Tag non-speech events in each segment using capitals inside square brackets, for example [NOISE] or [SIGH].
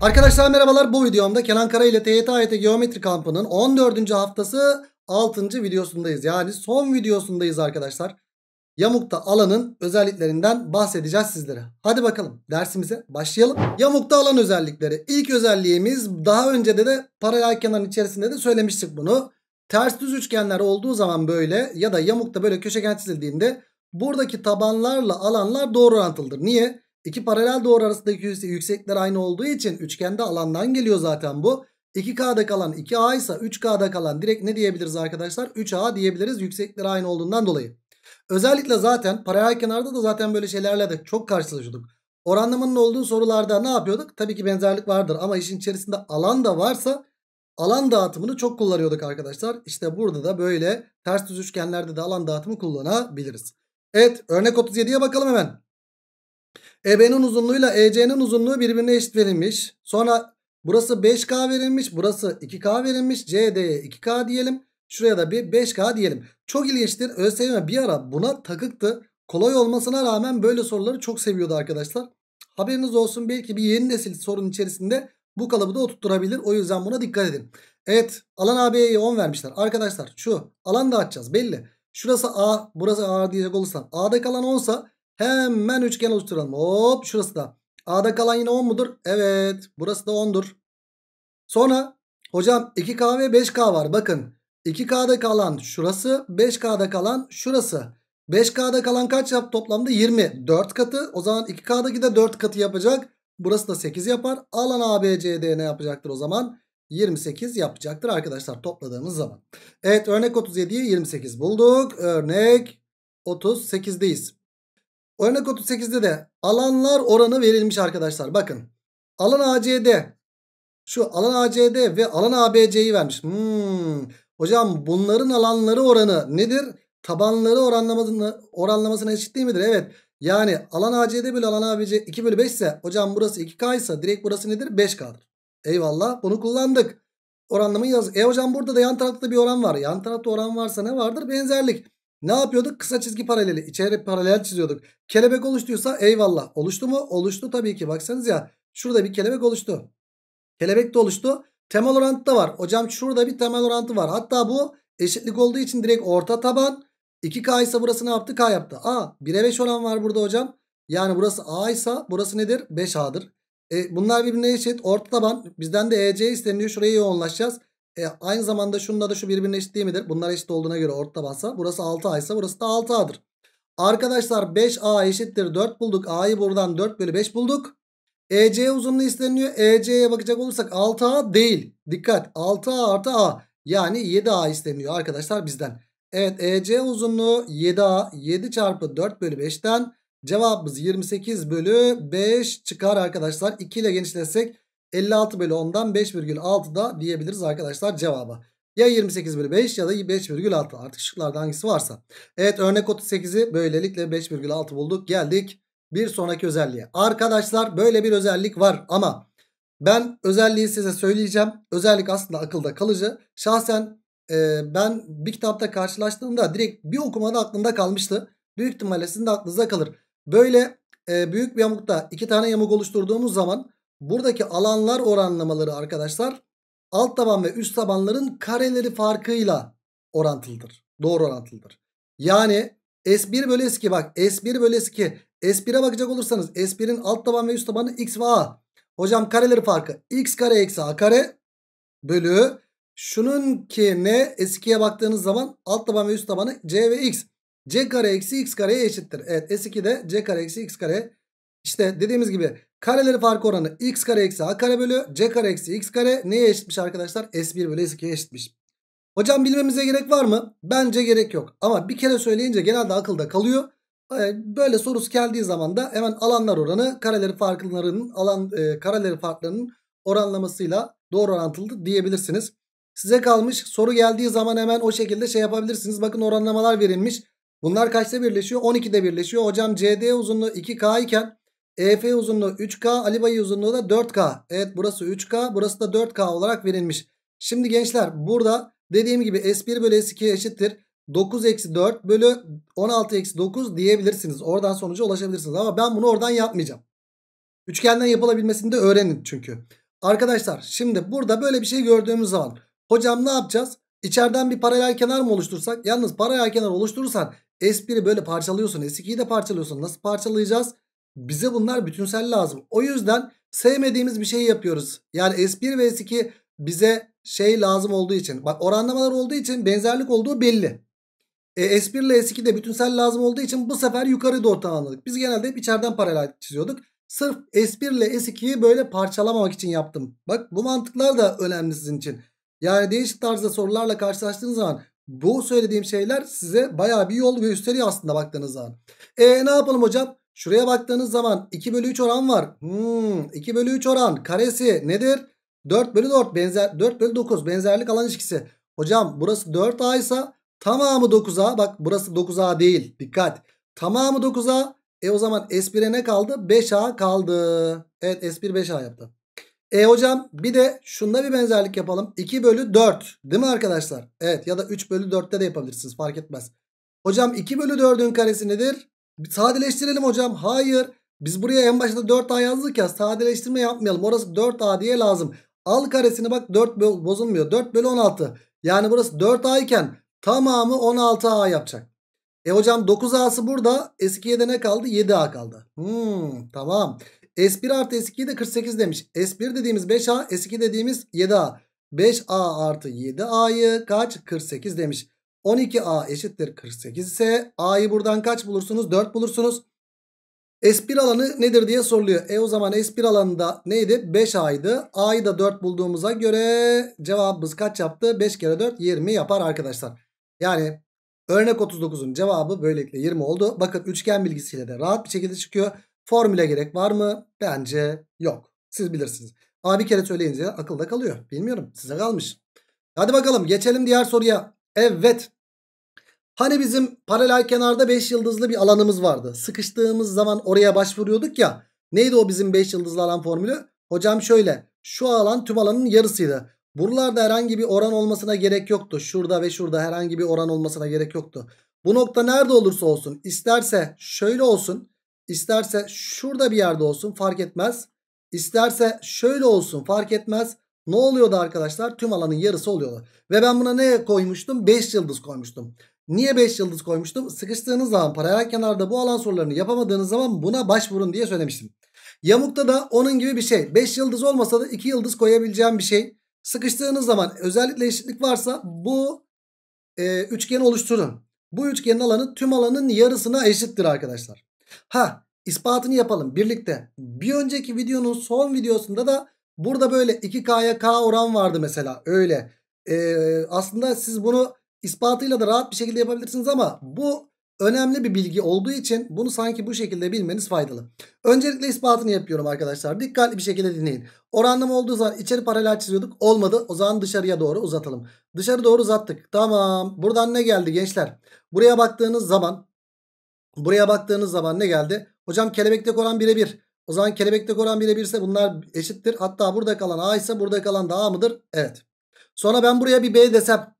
Arkadaşlar merhabalar bu videomda Kenan Kara ile TYT AYT e Geometri Kampı'nın 14. haftası 6. videosundayız. Yani son videosundayız arkadaşlar. Yamukta alanın özelliklerinden bahsedeceğiz sizlere. Hadi bakalım dersimize başlayalım. Yamukta alan özellikleri. İlk özelliğimiz daha önce de de paralel kenarın içerisinde de söylemiştik bunu. Ters düz üçgenler olduğu zaman böyle ya da yamukta böyle köşegen çizildiğinde buradaki tabanlarla alanlar doğru orantılıdır. Niye? İki paralel doğru arasındaki yüksekler aynı olduğu için üçgende alandan geliyor zaten bu. 2K'da kalan 2A ise 3K'da kalan direkt ne diyebiliriz arkadaşlar? 3A diyebiliriz yükseklikleri aynı olduğundan dolayı. Özellikle zaten paralel kenarda da zaten böyle şeylerle de çok karşılaşıyorduk. Oranlamanın olduğu sorularda ne yapıyorduk? Tabii ki benzerlik vardır ama işin içerisinde alan da varsa alan dağıtımını çok kullanıyorduk arkadaşlar. İşte burada da böyle ters düz üçgenlerde de alan dağıtımı kullanabiliriz. Evet örnek 37'ye bakalım hemen. EB'nin uzunluğuyla EC'nin uzunluğu birbirine eşit verilmiş. Sonra burası 5K verilmiş. Burası 2K verilmiş. CD'ye 2K diyelim. Şuraya da bir 5K diyelim. Çok ilginçtir. ÖSYM bir ara buna takıktı. Kolay olmasına rağmen böyle soruları çok seviyordu arkadaşlar. Haberiniz olsun belki bir yeni nesil sorun içerisinde bu kalıbı da oturtturabilir. O yüzden buna dikkat edin. Evet alan AB'ye 10 vermişler. Arkadaşlar şu alan da açacağız belli. Şurası A burası A diyecek olursam A'daki alan 10 sa Hemen üçgen oluşturalım. Hop şurası da. A'da kalan yine 10 mudur? Evet. Burası da 10'dur. Sonra hocam 2K ve 5K var. Bakın 2K'da kalan şurası 5K'da kalan şurası. 5K'da kalan kaç yap toplamda? 20. 4 katı. O zaman 2K'daki de 4 katı yapacak. Burası da 8 yapar. Alan ABCD ne yapacaktır o zaman? 28 yapacaktır arkadaşlar topladığımız zaman. Evet örnek 37'ye 28 bulduk. Örnek 38'deyiz. Örnek 38'de de alanlar oranı verilmiş arkadaşlar. Bakın alan ACD şu alan ACD ve alan ABC'yi vermiş. Hmm. Hocam bunların alanları oranı nedir? Tabanları oranlamasına, oranlamasına eşit değil midir? Evet. Yani alan ACD bölü alan ABC 2 bölü 5 ise hocam burası 2K ise direkt burası nedir? 5K'dır. Eyvallah bunu kullandık. Oranlamayı yaz. E hocam burada da yan tarafta da bir oran var. Yan tarafta oran varsa ne vardır? Benzerlik. Ne yapıyorduk? Kısa çizgi paraleli. İçeri paralel çiziyorduk. Kelebek oluştuysa eyvallah. Oluştu mu? Oluştu tabii ki. Baksanız ya. Şurada bir kelebek oluştu. Kelebek de oluştu. Temel orantı da var. Hocam şurada bir temel orantı var. Hatta bu eşitlik olduğu için direkt orta taban. 2K ise burası ne yaptı? K yaptı. A. 1'e 5 oran var burada hocam. Yani burası A ise burası nedir? 5A'dır. E, bunlar birbirine eşit. Orta taban. Bizden de EC isteniyor. Şuraya yoğunlaşacağız. E, aynı zamanda şununla da şu birbirine eşit değil midir? Bunlar eşit olduğuna göre orta basa, burası 6A ise burası da 6A'dır. Arkadaşlar 5A eşittir 4 bulduk. A'yı buradan 4 bölü 5 bulduk. EC uzunluğu isteniyor. EC'ye bakacak olursak 6A değil. Dikkat 6A artı A yani 7A isteniyor arkadaşlar bizden. Evet EC uzunluğu 7A 7 çarpı 4 bölü 5'ten cevabımız 28 bölü 5 çıkar arkadaşlar. 2 ile genişletsek 56 bölü 10'dan 5,6 da diyebiliriz arkadaşlar cevaba. Ya 28 bölü 5 ya da 5,6 artık şıklarda hangisi varsa. Evet örnek 38'i böylelikle 5,6 bulduk geldik bir sonraki özelliğe. Arkadaşlar böyle bir özellik var ama ben özelliği size söyleyeceğim. Özellik aslında akılda kalıcı. Şahsen e, ben bir kitapta karşılaştığımda direkt bir okumada aklımda kalmıştı. Büyük ihtimalle sizin de aklınızda kalır. Böyle e, büyük bir yamukta iki tane yamuk oluşturduğumuz zaman Buradaki alanlar oranlamaları arkadaşlar alt taban ve üst tabanların kareleri farkıyla orantılıdır. Doğru orantılıdır. Yani S1 bölü S2 bak S1 bölü S2 S1'e bakacak olursanız S1'in alt taban ve üst tabanı X ve A. Hocam kareleri farkı X kare eksi A kare bölü şunun ki ne S2'ye baktığınız zaman alt taban ve üst tabanı C ve X. C kare eksi X kareye eşittir. Evet s 2de C kare eksi X kare işte dediğimiz gibi kareleri farkı oranı x kare eksi a kare bölü c kare eksi x kare neye eşitmiş arkadaşlar? S1 bölü S2'ye eşitmiş. Hocam bilmemize gerek var mı? Bence gerek yok. Ama bir kere söyleyince genelde akılda kalıyor. Ee, böyle sorusu geldiği zaman da hemen alanlar oranı kareleri farklarının alan e, kareleri farklarının oranlamasıyla doğru orantılı diyebilirsiniz. Size kalmış soru geldiği zaman hemen o şekilde şey yapabilirsiniz. Bakın oranlamalar verilmiş. Bunlar kaçta birleşiyor? 12'de birleşiyor. Hocam CD uzunluğu 2K iken EF uzunluğu 3K, Ali Bayı uzunluğu da 4K. Evet burası 3K, burası da 4K olarak verilmiş. Şimdi gençler burada dediğim gibi S1 bölü S2 eşittir. 9 eksi 4 bölü 16 eksi 9 diyebilirsiniz. Oradan sonuca ulaşabilirsiniz. Ama ben bunu oradan yapmayacağım. Üçgenden yapılabilmesini de öğrenin çünkü. Arkadaşlar şimdi burada böyle bir şey gördüğümüz zaman hocam ne yapacağız? İçeriden bir paralel kenar mı oluştursak? Yalnız paralel kenar oluşturursan S1'i böyle parçalıyorsun S2'yi de parçalıyorsun. Nasıl parçalayacağız? Bize bunlar bütünsel lazım. O yüzden sevmediğimiz bir şey yapıyoruz. Yani S1 ve S2 bize şey lazım olduğu için. Bak oranlamalar olduğu için benzerlik olduğu belli. E, S1 ile S2 de bütünsel lazım olduğu için bu sefer yukarı doğru tamamladık. Biz genelde hep içeriden paralel çiziyorduk. Sırf S1 ile S2'yi böyle parçalamamak için yaptım. Bak bu mantıklar da önemli sizin için. Yani değişik tarzda sorularla karşılaştığınız zaman bu söylediğim şeyler size baya bir yol gösteriyor aslında baktığınız zaman. E ne yapalım hocam? Şuraya baktığınız zaman 2 bölü 3 oran var. Hmm, 2 bölü 3 oran karesi nedir? 4 bölü 4 benzer 4 bölü 9 benzerlik alan ilişkisi. Hocam burası 4A ise tamamı 9A. Bak burası 9A değil. Dikkat. Tamamı 9A. E o zaman S1'e ne kaldı? 5A kaldı. Evet S1 5A yaptı. E hocam bir de şunda bir benzerlik yapalım. 2 bölü 4 değil mi arkadaşlar? Evet ya da 3 bölü 4'te de yapabilirsiniz fark etmez. Hocam 2 bölü 4'ün karesi nedir? Sadeleştirelim hocam. Hayır. Biz buraya en başta 4A yazdık ya. Sadeleştirme yapmayalım. Orası 4A diye lazım. Al karesini bak 4 bozulmuyor. 4 bölü 16. Yani burası 4A iken tamamı 16A yapacak. E hocam 9A'sı burada. S2'ye ne kaldı? 7A kaldı. Hmm, tamam. S1 artı S2 de 48 demiş. S1 dediğimiz 5A. S2 dediğimiz 7A. 5A artı 7A'yı kaç? 48 demiş. 12A eşittir 48 ise A'yı buradan kaç bulursunuz? 4 bulursunuz. S1 alanı nedir diye soruluyor. E o zaman S1 alanında neydi? 5A'ydı. A'yı da 4 bulduğumuza göre cevabımız kaç yaptı? 5 kere 4 20 yapar arkadaşlar. Yani örnek 39'un cevabı böylelikle 20 oldu. Bakın üçgen bilgisiyle de rahat bir şekilde çıkıyor. Formüle gerek var mı? Bence yok. Siz bilirsiniz. Ama bir kere söyleyince akılda kalıyor. Bilmiyorum size kalmış. Hadi bakalım geçelim diğer soruya. Evet Hani bizim paralel kenarda 5 yıldızlı bir alanımız vardı. Sıkıştığımız zaman oraya başvuruyorduk ya. Neydi o bizim 5 yıldızlı alan formülü? Hocam şöyle. Şu alan tüm alanın yarısıydı. Buralarda herhangi bir oran olmasına gerek yoktu. Şurada ve şurada herhangi bir oran olmasına gerek yoktu. Bu nokta nerede olursa olsun. isterse şöyle olsun. isterse şurada bir yerde olsun fark etmez. İsterse şöyle olsun fark etmez. Ne oluyordu arkadaşlar? Tüm alanın yarısı oluyordu. Ve ben buna ne koymuştum? 5 yıldız koymuştum. Niye 5 yıldız koymuştum? Sıkıştığınız zaman paralel kenarda bu alan sorularını yapamadığınız zaman buna başvurun diye söylemiştim. Yamukta da onun gibi bir şey. 5 yıldız olmasa da 2 yıldız koyabileceğim bir şey. Sıkıştığınız zaman özellikle eşitlik varsa bu e, üçgeni oluşturun. Bu üçgenin alanı tüm alanın yarısına eşittir arkadaşlar. Ha ispatını yapalım birlikte. Bir önceki videonun son videosunda da burada böyle 2K'ya K oran vardı mesela öyle. E, aslında siz bunu ispatıyla da rahat bir şekilde yapabilirsiniz ama bu önemli bir bilgi olduğu için bunu sanki bu şekilde bilmeniz faydalı. Öncelikle ispatını yapıyorum arkadaşlar. Dikkatli bir şekilde dinleyin. Oranlama olduğu zaman içeri paralel çiziyorduk. Olmadı. O zaman dışarıya doğru uzatalım. Dışarı doğru uzattık. Tamam. Buradan ne geldi gençler? Buraya baktığınız zaman buraya baktığınız zaman ne geldi? Hocam kelebekte oran birebir. O zaman kelebekte oran birebir ise bunlar eşittir. Hatta burada kalan A ise burada kalan da A mıdır? Evet. Sonra ben buraya bir B desem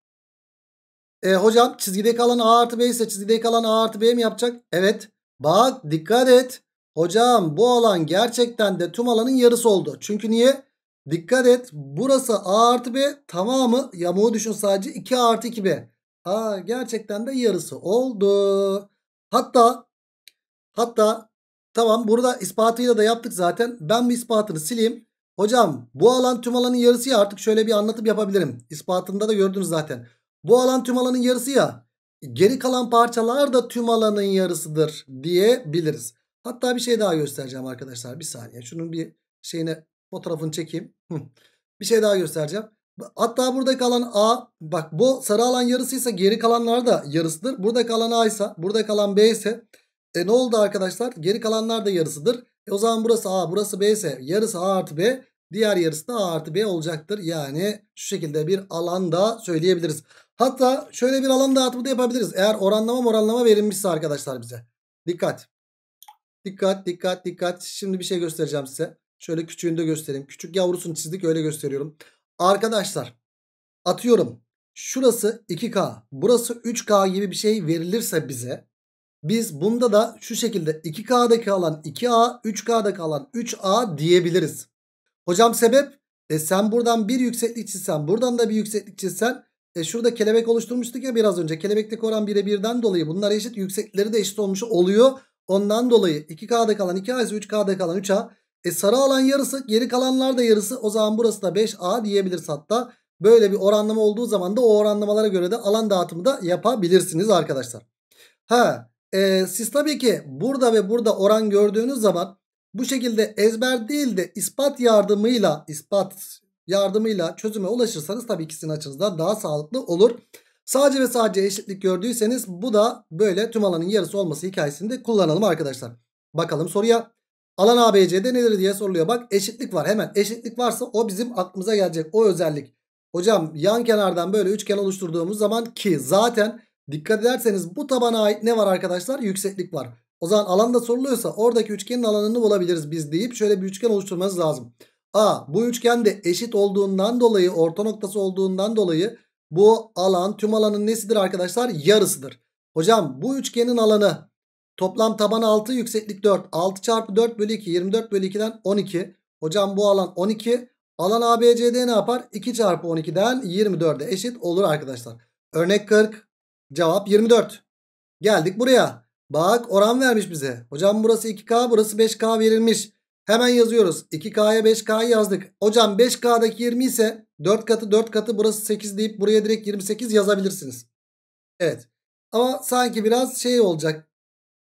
e, hocam çizgide kalan A artı B ise çizgide kalan A artı B mi yapacak? Evet. Bak dikkat et. Hocam bu alan gerçekten de tüm alanın yarısı oldu. Çünkü niye? Dikkat et. Burası A artı B tamamı yamuğu düşün sadece 2 artı 2B. Ha, gerçekten de yarısı oldu. Hatta hatta tamam burada ispatıyla da yaptık zaten. Ben bir ispatını sileyim. Hocam bu alan tüm alanın yarısı ya artık şöyle bir anlatıp yapabilirim. İspatında da gördünüz zaten. Bu alan tüm alanın yarısı ya. Geri kalan parçalar da tüm alanın yarısıdır diyebiliriz. Hatta bir şey daha göstereceğim arkadaşlar. Bir saniye. Şunun bir şeyine fotoğrafını çekeyim. bir şey daha göstereceğim. Hatta burada kalan A bak bu sarı alan yarısıysa geri kalanlar da yarısıdır. Burada kalan A ise burada kalan B ise e ne oldu arkadaşlar? Geri kalanlar da yarısıdır. E o zaman burası A burası B ise yarısı A artı B diğer yarısı da A artı B olacaktır. Yani şu şekilde bir alanda söyleyebiliriz. Hatta şöyle bir alan dağıtımı da yapabiliriz. Eğer oranlama oranlama verilmişse arkadaşlar bize. Dikkat. Dikkat dikkat dikkat. Şimdi bir şey göstereceğim size. Şöyle küçüğünü de göstereyim. Küçük yavrusunu çizdik öyle gösteriyorum. Arkadaşlar atıyorum. Şurası 2K. Burası 3K gibi bir şey verilirse bize. Biz bunda da şu şekilde 2K'daki alan 2A, 3K'daki alan 3A diyebiliriz. Hocam sebep? E sen buradan bir yükseklik çizsen, buradan da bir yükseklik çizsen e şurada kelebek oluşturmuştuk ya biraz önce. Kelebekteki oran 1'e 1'den dolayı bunlar eşit. Yüksekleri de eşit olmuş oluyor. Ondan dolayı 2K'da kalan 2A ise 3K'da kalan 3A. E sarı alan yarısı geri kalanlar da yarısı. O zaman burası da 5A diyebiliriz hatta. Böyle bir oranlama olduğu zaman da o oranlamalara göre de alan dağıtımı da yapabilirsiniz arkadaşlar. Ha e, siz tabii ki burada ve burada oran gördüğünüz zaman bu şekilde ezber değil de ispat yardımıyla ispat yardımıyla çözüme ulaşırsanız tabii ikisinin açınızdan daha sağlıklı olur. Sadece ve sadece eşitlik gördüyseniz bu da böyle tüm alanın yarısı olması hikayesinde kullanalım arkadaşlar. Bakalım soruya. Alan ABC'de nedir diye soruluyor. Bak eşitlik var hemen. Eşitlik varsa o bizim aklımıza gelecek. O özellik. Hocam yan kenardan böyle üçgen oluşturduğumuz zaman ki zaten dikkat ederseniz bu tabana ait ne var arkadaşlar? Yükseklik var. O zaman alanda soruluyorsa oradaki üçgenin alanını bulabiliriz biz deyip şöyle bir üçgen oluşturmanız lazım. A bu üçgende eşit olduğundan dolayı orta noktası olduğundan dolayı bu alan tüm alanın nesidir arkadaşlar? Yarısıdır. Hocam bu üçgenin alanı toplam taban 6 yükseklik 4. 6 çarpı 4 bölü 2 24 bölü 2'den 12. Hocam bu alan 12. Alan ABCD ne yapar? 2 çarpı 12'den 24'e eşit olur arkadaşlar. Örnek 40 cevap 24. Geldik buraya. Bak oran vermiş bize. Hocam burası 2K burası 5K verilmiş. Hemen yazıyoruz. 2K'ya 5K'yı yazdık. Hocam 5K'daki 20 ise 4 katı 4 katı burası 8 deyip buraya direkt 28 yazabilirsiniz. Evet. Ama sanki biraz şey olacak.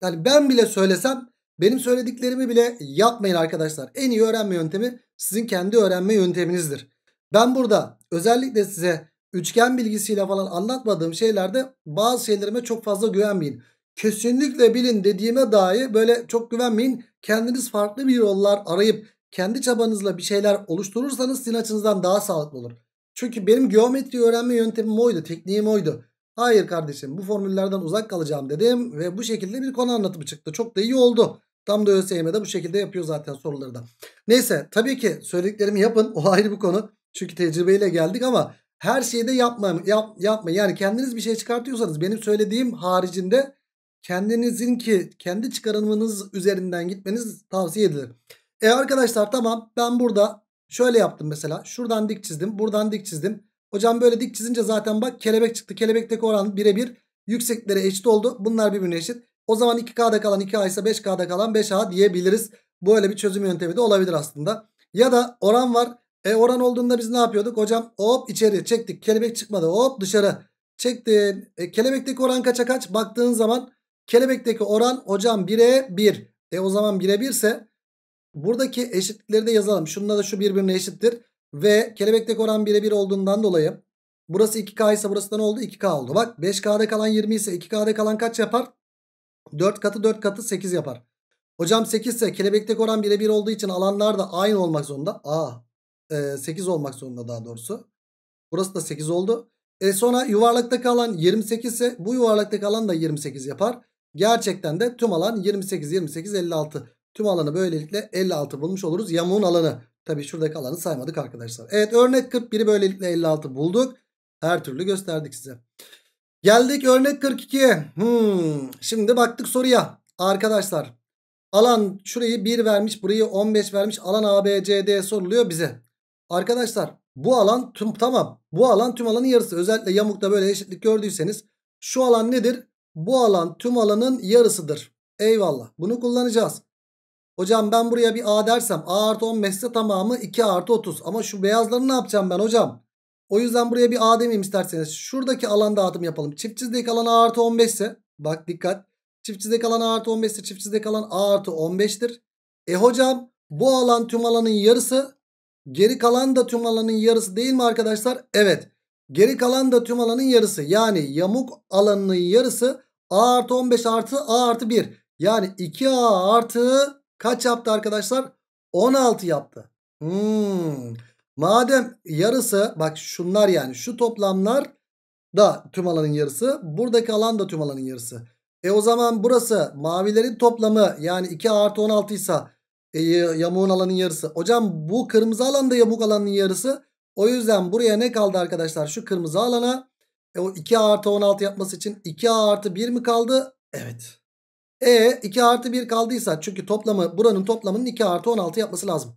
Yani ben bile söylesem benim söylediklerimi bile yapmayın arkadaşlar. En iyi öğrenme yöntemi sizin kendi öğrenme yönteminizdir. Ben burada özellikle size üçgen bilgisiyle falan anlatmadığım şeylerde bazı şeylerime çok fazla güvenmeyin kesinlikle bilin dediğime dahi böyle çok güvenmeyin. Kendiniz farklı bir yollar arayıp kendi çabanızla bir şeyler oluşturursanız sizin açınızdan daha sağlıklı olur. Çünkü benim geometri öğrenme yöntemim oydu, tekniğim oydu. Hayır kardeşim bu formüllerden uzak kalacağım dedim ve bu şekilde bir konu anlatımı çıktı. Çok da iyi oldu. Tam da ÖSYM'de bu şekilde yapıyor zaten soruları da. Neyse tabii ki söylediklerimi yapın o ayrı bir konu. Çünkü tecrübeyle geldik ama her şeyi de yapma, yap, yapma. Yani kendiniz bir şey çıkartıyorsanız benim söylediğim haricinde kendinizinki kendi çıkarımınız üzerinden gitmeniz tavsiye edilir. E arkadaşlar tamam ben burada şöyle yaptım mesela. Şuradan dik çizdim. Buradan dik çizdim. Hocam böyle dik çizince zaten bak kelebek çıktı. Kelebekteki oran birebir yükseklere eşit oldu. Bunlar birbirine eşit. O zaman 2K'da kalan 2A ise 5K'da kalan 5A diyebiliriz. Böyle bir çözüm yöntemi de olabilir aslında. Ya da oran var. E oran olduğunda biz ne yapıyorduk? Hocam hop içeri çektik. Kelebek çıkmadı. Hop dışarı çektin. E, kelebekteki oran kaça kaç? Baktığın zaman Kelebekteki oran hocam 1'e 1. E o zaman 1'e 1 ise buradaki eşitlikleri de yazalım. Şunlar da şu birbirine eşittir. Ve kelebekteki oran 1'e 1 olduğundan dolayı burası 2K ise burası da ne oldu? 2K oldu. Bak 5K'da kalan 20 ise 2K'da kalan kaç yapar? 4 katı 4 katı 8 yapar. Hocam 8 ise kelebekteki oran 1'e 1 olduğu için alanlar da aynı olmak zorunda. A 8 e, olmak zorunda daha doğrusu. Burası da 8 oldu. E sonra yuvarlaktaki alan 28 ise bu yuvarlaktaki alan da 28 yapar. Gerçekten de tüm alan 28, 28, 56. Tüm alanı böylelikle 56 bulmuş oluruz. Yamuğun alanı. Tabi şuradaki alanı saymadık arkadaşlar. Evet örnek 41'i böylelikle 56 bulduk. Her türlü gösterdik size. Geldik örnek 42'ye. Hmm, şimdi baktık soruya. Arkadaşlar alan şurayı 1 vermiş burayı 15 vermiş. Alan ABCD soruluyor bize. Arkadaşlar bu alan tüm tamam. Bu alan tüm alanın yarısı. Özellikle yamukta böyle eşitlik gördüyseniz şu alan nedir? Bu alan tüm alanın yarısıdır. Eyvallah. Bunu kullanacağız. Hocam ben buraya bir A dersem A artı 15 ise tamamı 2 artı 30. Ama şu beyazları ne yapacağım ben hocam? O yüzden buraya bir A demeyeyim isterseniz. Şuradaki alan dağıtım yapalım. Çift çizdeki alan A artı 15 ise bak dikkat. Çift çizdeki alan A artı 15 ise çift çizdeki alan A artı 15'tir. E hocam bu alan tüm alanın yarısı. Geri kalan da tüm alanın yarısı değil mi arkadaşlar? Evet. Geri kalan da tüm alanın yarısı. Yani yamuk alanının yarısı A artı 15 artı A artı 1. Yani 2A artı kaç yaptı arkadaşlar? 16 yaptı. Hmm. Madem yarısı bak şunlar yani şu toplamlar da tüm alanın yarısı. Buradaki alan da tüm alanın yarısı. E o zaman burası mavilerin toplamı yani 2 artı 16 ise e, yamuğun alanın yarısı. Hocam bu kırmızı alanda yamuk alanın yarısı. O yüzden buraya ne kaldı arkadaşlar? Şu kırmızı alana. E o 2 artı 16 yapması için 2 artı 1 mi kaldı? Evet. E 2 artı 1 kaldıysa çünkü toplamı buranın toplamının 2 artı 16 yapması lazım.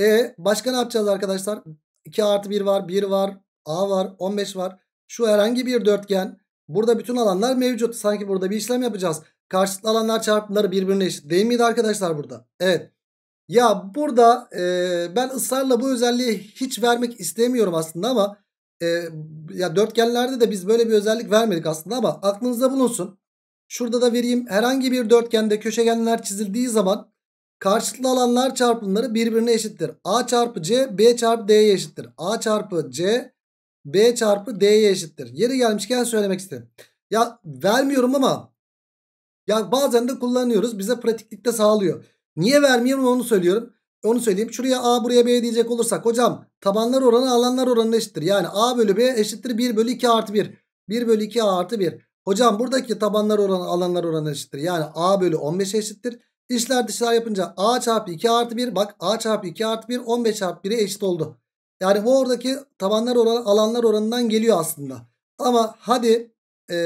E başka ne yapacağız arkadaşlar? 2 artı 1 var 1 var A var 15 var. Şu herhangi bir dörtgen. Burada bütün alanlar mevcut. Sanki burada bir işlem yapacağız. Karşıtlı alanlar çarpımları birbirine eşit. Değil miydi arkadaşlar burada? Evet. Ya burada e, ben ısrarla bu özelliği hiç vermek istemiyorum aslında ama e, ya dörtgenlerde de biz böyle bir özellik vermedik aslında ama aklınızda bulunsun. Şurada da vereyim herhangi bir dörtgende köşegenler çizildiği zaman karşılıklı alanlar çarpımları birbirine eşittir. A çarpı C B çarpı D'ye eşittir. A çarpı C B çarpı D'ye eşittir. Yeri gelmişken söylemek istedim. Ya vermiyorum ama ya bazen de kullanıyoruz bize pratiklikte sağlıyor. Niye vermiyorum onu söylüyorum. Onu söyleyeyim. Şuraya A buraya B diyecek olursak. Hocam tabanlar oranı alanlar oranına eşittir. Yani A bölü B eşittir 1 bölü 2 artı 1. 1 bölü 2 artı 1. Hocam buradaki tabanlar oranı alanlar oranı eşittir. Yani A bölü 15 eşittir. İşler dışlar yapınca A çarpı 2 artı 1. Bak A çarpı 2 artı 1 15 çarpı 1'e eşit oldu. Yani bu oradaki tabanlar oranı alanlar oranından geliyor aslında. Ama hadi e,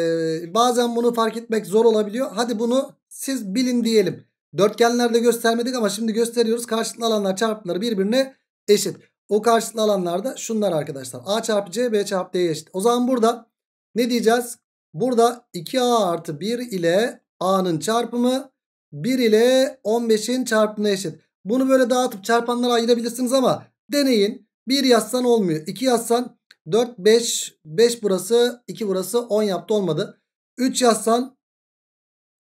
bazen bunu fark etmek zor olabiliyor. Hadi bunu siz bilin diyelim. Dörtgenlerde göstermedik ama şimdi gösteriyoruz. Karşılıklı alanlar çarpımları birbirine eşit. O karşılıklı alanlarda şunlar arkadaşlar. A çarpı C, B çarpı D'ye eşit. O zaman burada ne diyeceğiz? Burada 2A artı 1 ile A'nın çarpımı 1 ile 15'in çarpımına eşit. Bunu böyle dağıtıp çarpanlara ayırabilirsiniz ama deneyin. 1 yazsan olmuyor. 2 yazsan 4, 5, 5 burası, 2 burası 10 yaptı olmadı. 3 yazsan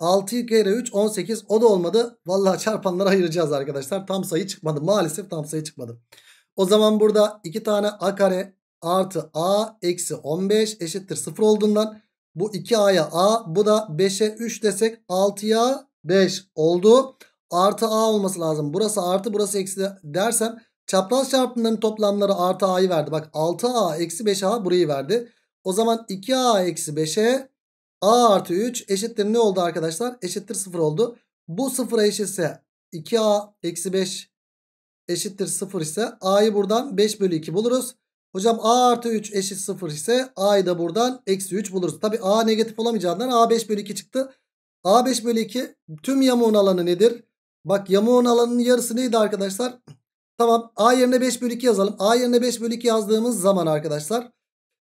6 kere 3 18 o da olmadı. Vallahi çarpanları ayıracağız arkadaşlar. Tam sayı çıkmadı. Maalesef tam sayı çıkmadı. O zaman burada 2 tane a kare artı a eksi 15 eşittir 0 olduğundan bu 2a'ya a bu da 5'e 3 desek 6'ya 5 oldu. Artı a olması lazım. Burası artı burası eksi dersem çapraz çarpımların toplamları artı a'yı verdi. Bak 6a eksi 5a burayı verdi. O zaman 2a eksi 5'e A artı 3 eşittir ne oldu arkadaşlar? Eşittir 0 oldu. Bu 0'a eşitse 2A eksi 5 eşittir 0 ise A'yı buradan 5 bölü 2 buluruz. Hocam A artı 3 eşit 0 ise A'yı da buradan eksi 3 buluruz. Tabi A negatif olamayacağından A 5 bölü 2 çıktı. A 5 bölü 2 tüm yamuğun alanı nedir? Bak yamuğun alanının yarısı neydi arkadaşlar? Tamam A yerine 5 bölü 2 yazalım. A yerine 5 bölü 2 yazdığımız zaman arkadaşlar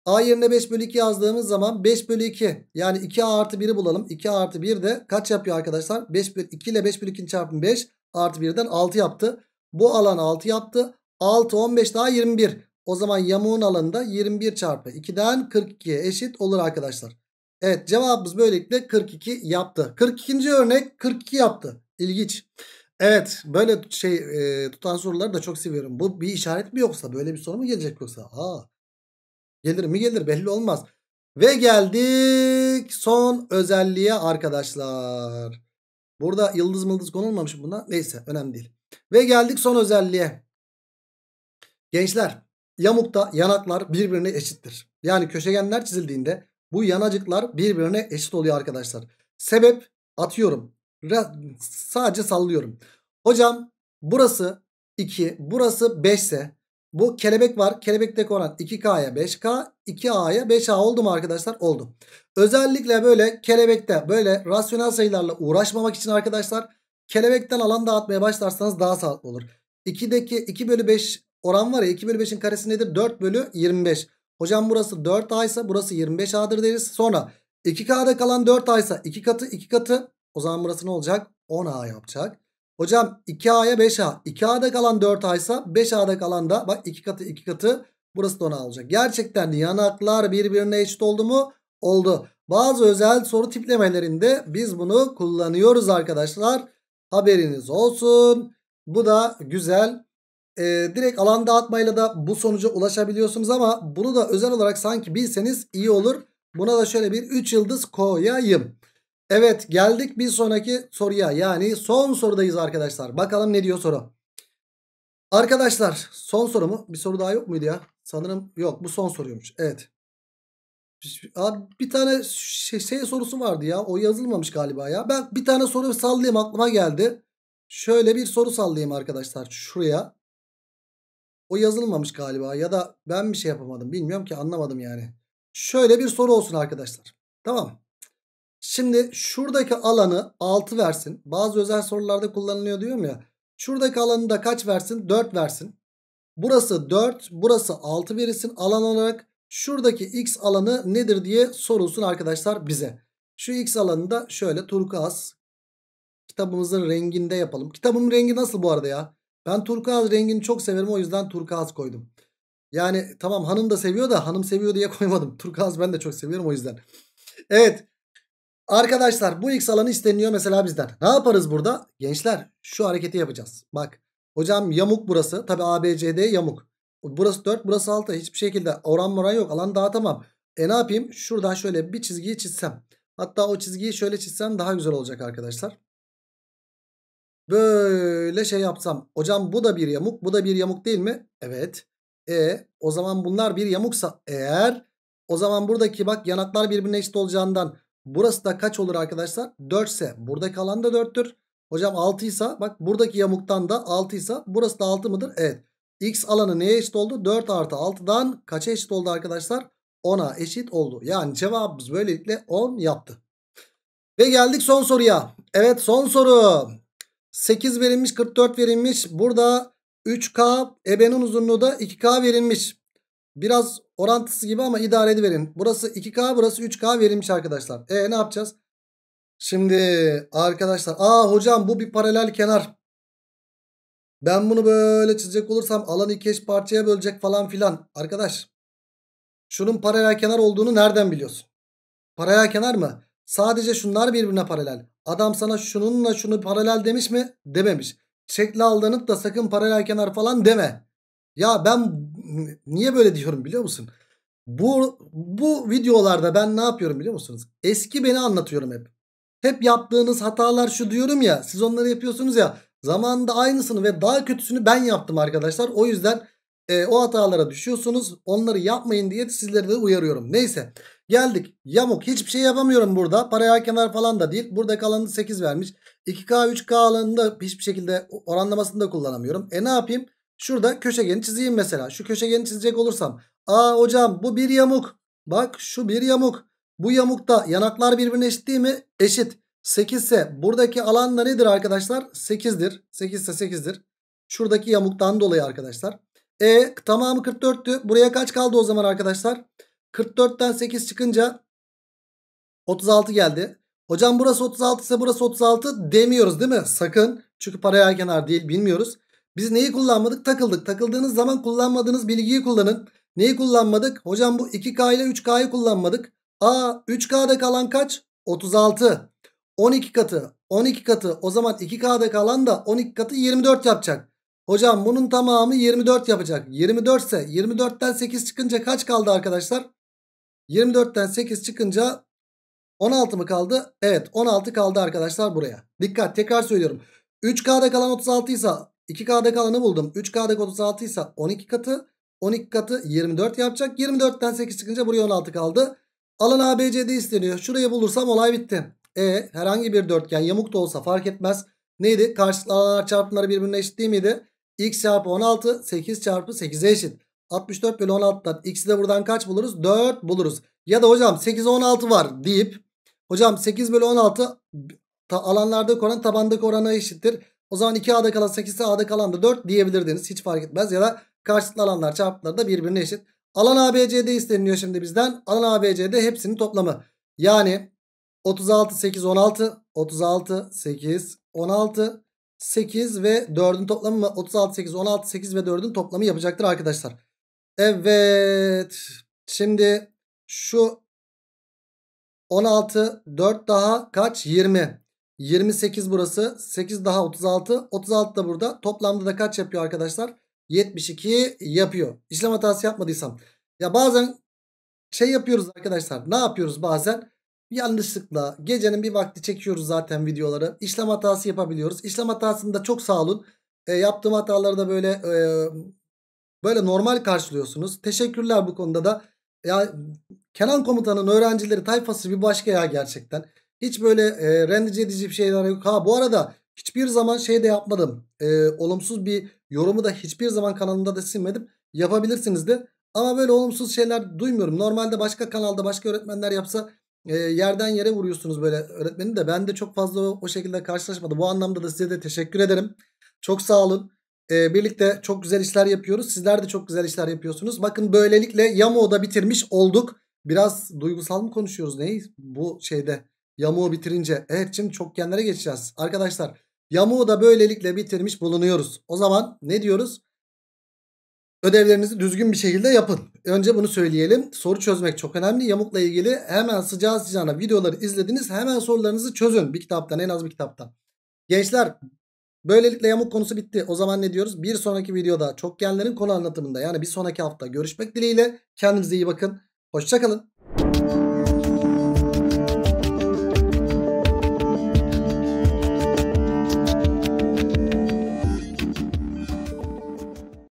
A yerine 5 bölü 2 yazdığımız zaman 5 bölü 2 yani 2A artı 1'i bulalım. 2A artı 1 de kaç yapıyor arkadaşlar? 5 bölü 2 ile 5 bölü 2'nin çarpımı 5 artı 1'den 6 yaptı. Bu alan 6 yaptı. 6 15 daha 21. O zaman yamuğun alanı 21 çarpı 2'den 42'ye eşit olur arkadaşlar. Evet cevabımız böylelikle 42 yaptı. 42. örnek 42 yaptı. İlginç. Evet böyle şey e, tutan soruları da çok seviyorum. Bu bir işaret mi yoksa böyle bir soru mu gelecek yoksa? Aa Gelir mi gelir belli olmaz. Ve geldik son özelliğe arkadaşlar. Burada yıldız mıldız konulmamış buna. Neyse önemli değil. Ve geldik son özelliğe. Gençler yamukta yanaklar birbirine eşittir. Yani köşegenler çizildiğinde bu yanacıklar birbirine eşit oluyor arkadaşlar. Sebep atıyorum. Sadece sallıyorum. Hocam burası 2 burası 5 ise bu kelebek var. Kelebekte konan 2K'ya 5K, 2A'ya 5A oldu mu arkadaşlar? Oldu. Özellikle böyle kelebekte böyle rasyonel sayılarla uğraşmamak için arkadaşlar kelebekten alan dağıtmaya başlarsanız daha sağlıklı olur. 2'deki 2 bölü 5 oran var ya 2 bölü 5'in karesi nedir? 4 bölü 25. Hocam burası 4A ise burası 25A'dır deriz. Sonra 2K'da kalan 4A ise 2 katı 2 katı o zaman burası ne olacak? 10A yapacak. Hocam 2A'ya 5A. 2A'da kalan 4A ise 5A'da kalan da bak 2 katı 2 katı burası da 10 alacak. Gerçekten yanaklar birbirine eşit oldu mu? Oldu. Bazı özel soru tiplemelerinde biz bunu kullanıyoruz arkadaşlar. Haberiniz olsun. Bu da güzel. Ee, direkt alan dağıtmayla da bu sonuca ulaşabiliyorsunuz ama bunu da özel olarak sanki bilseniz iyi olur. Buna da şöyle bir 3 yıldız koyayım. Evet geldik bir sonraki soruya. Yani son sorudayız arkadaşlar. Bakalım ne diyor soru. Arkadaşlar son soru mu? Bir soru daha yok muydu ya? Sanırım yok. Bu son soruymuş. Evet. Abi bir tane şey, şey sorusu vardı ya. O yazılmamış galiba ya. Ben bir tane soru sallayayım aklıma geldi. Şöyle bir soru sallayayım arkadaşlar şuraya. O yazılmamış galiba ya da ben bir şey yapamadım. Bilmiyorum ki anlamadım yani. Şöyle bir soru olsun arkadaşlar. Tamam mı? Şimdi şuradaki alanı 6 versin. Bazı özel sorularda kullanılıyor diyorum ya. Şuradaki alanı da kaç versin? 4 versin. Burası 4, burası 6 verilsin alan olarak. Şuradaki x alanı nedir diye sorulsun arkadaşlar bize. Şu x alanını da şöyle turkuaz kitabımızın renginde yapalım. Kitabımın rengi nasıl bu arada ya? Ben turkuaz rengini çok severim o yüzden turkuaz koydum. Yani tamam hanım da seviyor da hanım seviyor diye [LAUGHS] koymadım. Turkuaz ben de çok seviyorum o yüzden. Evet Arkadaşlar bu x alanı isteniyor mesela bizden. Ne yaparız burada? Gençler şu hareketi yapacağız. Bak hocam yamuk burası. Tabi ABCD yamuk. Burası 4 burası 6. Hiçbir şekilde oran moran yok. Alan dağıtamam. E ne yapayım? Şuradan şöyle bir çizgiyi çizsem. Hatta o çizgiyi şöyle çizsem daha güzel olacak arkadaşlar. Böyle şey yapsam. Hocam bu da bir yamuk. Bu da bir yamuk değil mi? Evet. E o zaman bunlar bir yamuksa eğer o zaman buradaki bak yanaklar birbirine eşit olacağından Burası da kaç olur arkadaşlar? 4 ise buradaki alan da 4'tür. Hocam 6 ise bak buradaki yamuktan da 6 ise burası da 6 mıdır? Evet. X alanı neye eşit oldu? 4 artı 6'dan kaça eşit oldu arkadaşlar? 10'a eşit oldu. Yani cevabımız böylelikle 10 yaptı. Ve geldik son soruya. Evet son soru. 8 verilmiş 44 verilmiş. Burada 3K ebenin uzunluğu da 2K verilmiş. Biraz orantısı gibi ama idare ediverin. Burası 2K burası 3K verilmiş arkadaşlar. E ne yapacağız? Şimdi arkadaşlar. Aa hocam bu bir paralel kenar. Ben bunu böyle çizecek olursam alanı iki eş parçaya bölecek falan filan. Arkadaş şunun paralel kenar olduğunu nereden biliyorsun? Paralel kenar mı? Sadece şunlar birbirine paralel. Adam sana şununla şunu paralel demiş mi? Dememiş. Çekli aldanıp da sakın paralel kenar falan deme. Ya ben niye böyle diyorum biliyor musun? Bu, bu videolarda ben ne yapıyorum biliyor musunuz? Eski beni anlatıyorum hep. Hep yaptığınız hatalar şu diyorum ya. Siz onları yapıyorsunuz ya. Zamanında aynısını ve daha kötüsünü ben yaptım arkadaşlar. O yüzden e, o hatalara düşüyorsunuz. Onları yapmayın diye sizleri de uyarıyorum. Neyse geldik. Yamuk hiçbir şey yapamıyorum burada. Paraya kenar falan da değil. Burada kalanı 8 vermiş. 2K 3K alanında hiçbir şekilde oranlamasını da kullanamıyorum. E ne yapayım? Şurada köşegeni çizeyim mesela. Şu köşegeni çizecek olursam. Aa hocam bu bir yamuk. Bak şu bir yamuk. Bu yamukta yanaklar birbirine eşit değil mi? Eşit. 8 ise buradaki alan da nedir arkadaşlar? 8'dir. 8 ise 8'dir. Şuradaki yamuktan dolayı arkadaşlar. E tamamı 44'tü. Buraya kaç kaldı o zaman arkadaşlar? 44'ten 8 çıkınca 36 geldi. Hocam burası 36 ise burası 36 demiyoruz değil mi? Sakın. Çünkü paraya kenar değil bilmiyoruz. Biz neyi kullanmadık? Takıldık. Takıldığınız zaman kullanmadığınız bilgiyi kullanın. Neyi kullanmadık? Hocam bu 2K ile 3K'yı kullanmadık. Aa 3K'da kalan kaç? 36. 12 katı. 12 katı. O zaman 2K'da kalan da 12 katı 24 yapacak. Hocam bunun tamamı 24 yapacak. 24 ise 24'ten 8 çıkınca kaç kaldı arkadaşlar? 24'ten 8 çıkınca 16 mı kaldı? Evet 16 kaldı arkadaşlar buraya. Dikkat tekrar söylüyorum. 3K'da kalan 36 ise 2K'daki kalanı buldum. 3K'daki 36 ise 12 katı. 12 katı 24 yapacak. 24'ten 8 çıkınca buraya 16 kaldı. Alan ABCD isteniyor. Şurayı bulursam olay bitti. E herhangi bir dörtgen yamuk da olsa fark etmez. Neydi? Karşılıklı alanlar çarpımları birbirine eşit değil miydi? X çarpı 16 8 çarpı 8'e eşit. 64 bölü 16'dan x'i de buradan kaç buluruz? 4 buluruz. Ya da hocam 8'e 16 var deyip hocam 8 bölü 16 alanlarda oran tabandaki orana eşittir. O zaman 2A'da kalan 8 A'da kalan da 4 diyebilirdiniz. Hiç fark etmez. Ya da karşılıklı alanlar çarpımları da birbirine eşit. Alan ABCD isteniliyor şimdi bizden. Alan ABCD hepsinin toplamı. Yani 36, 8, 16. 36, 8, 16. 8 ve 4'ün toplamı mı? 36, 8, 16, 8 ve 4'ün toplamı yapacaktır arkadaşlar. Evet. Şimdi şu 16, 4 daha kaç? 20. 28 burası. 8 daha 36. 36 da burada. Toplamda da kaç yapıyor arkadaşlar? 72 yapıyor. İşlem hatası yapmadıysam. Ya bazen şey yapıyoruz arkadaşlar. Ne yapıyoruz bazen? Yanlışlıkla gecenin bir vakti çekiyoruz zaten videoları. İşlem hatası yapabiliyoruz. İşlem hatasında çok sağ olun. E, yaptığım hataları da böyle e, böyle normal karşılıyorsunuz. Teşekkürler bu konuda da. Ya Kenan komutanın öğrencileri tayfası bir başka ya gerçekten. Hiç böyle e, rendice edici bir şeyler yok. Ha bu arada hiçbir zaman şey de yapmadım. E, olumsuz bir yorumu da hiçbir zaman kanalımda da silmedim. Yapabilirsiniz de. Ama böyle olumsuz şeyler duymuyorum. Normalde başka kanalda başka öğretmenler yapsa e, yerden yere vuruyorsunuz böyle öğretmeni de. Ben de çok fazla o, o şekilde karşılaşmadım. Bu anlamda da size de teşekkür ederim. Çok sağ olun. E, birlikte çok güzel işler yapıyoruz. Sizler de çok güzel işler yapıyorsunuz. Bakın böylelikle Yamo'da bitirmiş olduk. Biraz duygusal mı konuşuyoruz neyi bu şeyde Yamuğu bitirince. Evet şimdi çokgenlere geçeceğiz. Arkadaşlar yamuğu da böylelikle bitirmiş bulunuyoruz. O zaman ne diyoruz? Ödevlerinizi düzgün bir şekilde yapın. Önce bunu söyleyelim. Soru çözmek çok önemli. Yamukla ilgili hemen sıcağı sıcağına videoları izlediniz. Hemen sorularınızı çözün. Bir kitaptan en az bir kitaptan. Gençler böylelikle yamuk konusu bitti. O zaman ne diyoruz? Bir sonraki videoda çokgenlerin konu anlatımında yani bir sonraki hafta görüşmek dileğiyle. Kendinize iyi bakın. Hoşçakalın.